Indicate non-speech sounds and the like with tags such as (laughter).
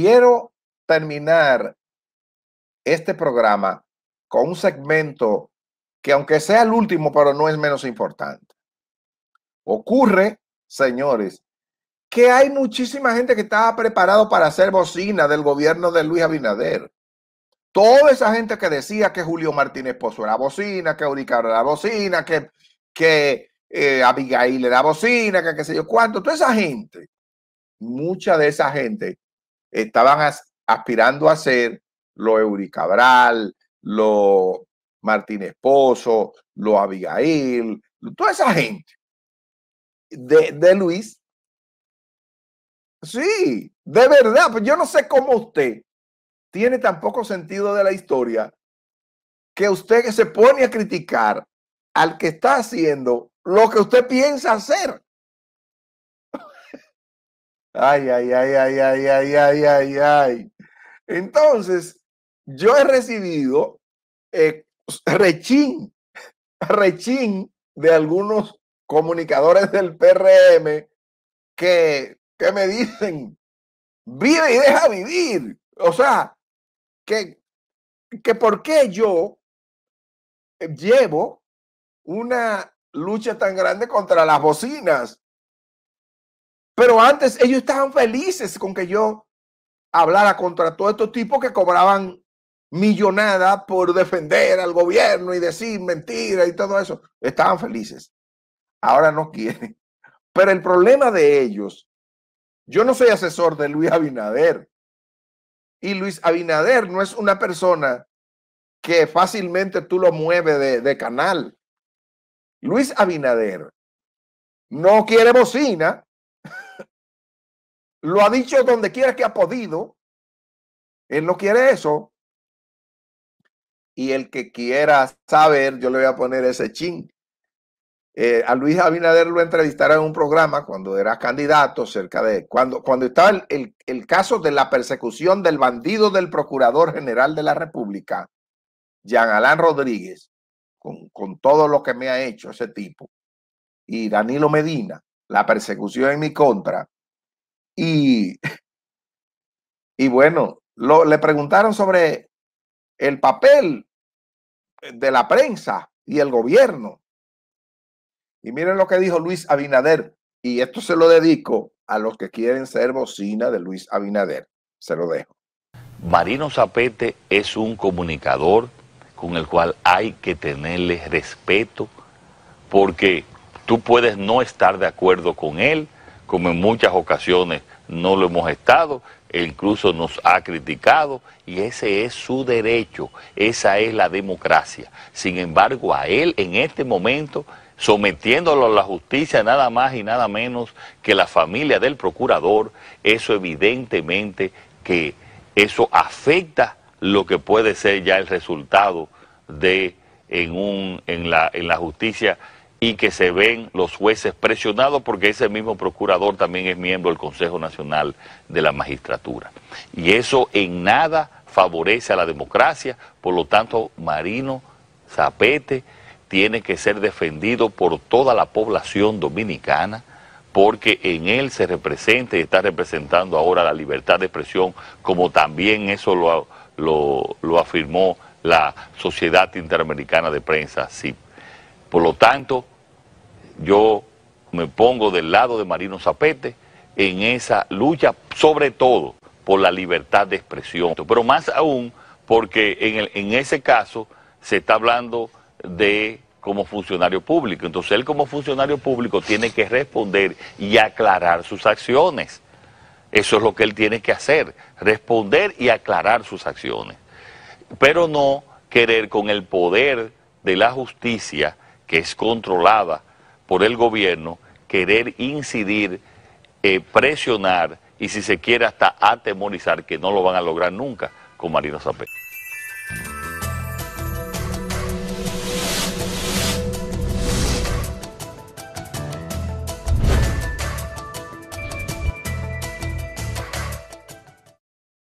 quiero terminar este programa con un segmento que aunque sea el último, pero no es menos importante. Ocurre, señores, que hay muchísima gente que estaba preparado para hacer bocina del gobierno de Luis Abinader. Toda esa gente que decía que Julio Martínez Pozo era bocina, que Uri era bocina, que, que eh, Abigail era bocina, que qué sé yo cuánto, toda esa gente, mucha de esa gente estaban aspirando a ser lo Euricabral, Cabral, lo Martínez Pozo, lo Abigail, toda esa gente de, Luis. Sí, de verdad, pues yo no sé cómo usted tiene tan poco sentido de la historia que usted se pone a criticar al que está haciendo lo que usted piensa hacer. Ay, ay, ay, ay, ay, ay, ay, ay, ay. Entonces, yo he recibido eh, (laughs) rechín, rechín de algunos comunicadores del PRM que, que me dicen, vive y deja vivir. O sea, que, que por qué yo eh, llevo una lucha tan grande contra las bocinas pero antes ellos estaban felices con que yo hablara contra todos estos tipos que cobraban millonada por defender al gobierno y decir mentiras y todo eso. Estaban felices. Ahora no quieren. Pero el problema de ellos, yo no soy asesor de Luis Abinader. Y Luis Abinader no es una persona que fácilmente tú lo mueves de, de canal. Luis Abinader no quiere bocina, lo ha dicho donde quiera que ha podido. Él no quiere eso. Y el que quiera saber, yo le voy a poner ese chin. Eh, a Luis Abinader lo entrevistaron en un programa cuando era candidato, cerca de cuando, cuando estaba el, caso de la persecución del bandido del Procurador General de la República, Jean Alain Rodríguez, con, con todo lo que me ha hecho ese tipo, y Danilo Medina, la persecución en mi contra, y, bueno, le preguntaron sobre el papel eh, de la prensa y el gobierno. Y miren lo que dijo Luis Abinader. Y esto se lo dedico a los que quieren ser bocina de Luis Abinader. Se lo dejo. Marino Zapete es un comunicador con el cual hay que tenerle respeto porque tú puedes no estar de acuerdo con él, como en muchas ocasiones no lo hemos estado, e incluso nos ha criticado y ese es su derecho, esa es la democracia. Sin embargo, a él en este momento, sometiéndolo a la justicia nada más y nada menos que la familia del procurador, eso evidentemente que eso afecta lo que puede ser ya el resultado de en, un, en, la, en la justicia y que se ven los jueces presionados porque ese mismo procurador también es miembro del Consejo Nacional de la Magistratura. Y eso en nada favorece a la democracia, por lo tanto Marino Zapete tiene que ser defendido por toda la población dominicana porque en él se representa y está representando ahora la libertad de expresión, como también eso lo, afirmó la Sociedad Interamericana de Prensa, CIP. Por lo tanto, yo me pongo del lado de Marino Zapete en esa lucha, sobre todo por la libertad de expresión, pero más aún porque en, ese caso se está hablando de como funcionario público. Entonces él como funcionario público tiene que responder y aclarar sus acciones. Eso es lo que él tiene que hacer, responder y aclarar sus acciones. Pero no querer con el poder de la justicia que es controlada por el gobierno querer incidir, eh, presionar y si se quiere hasta atemorizar que no lo van a lograr nunca con Marino zapé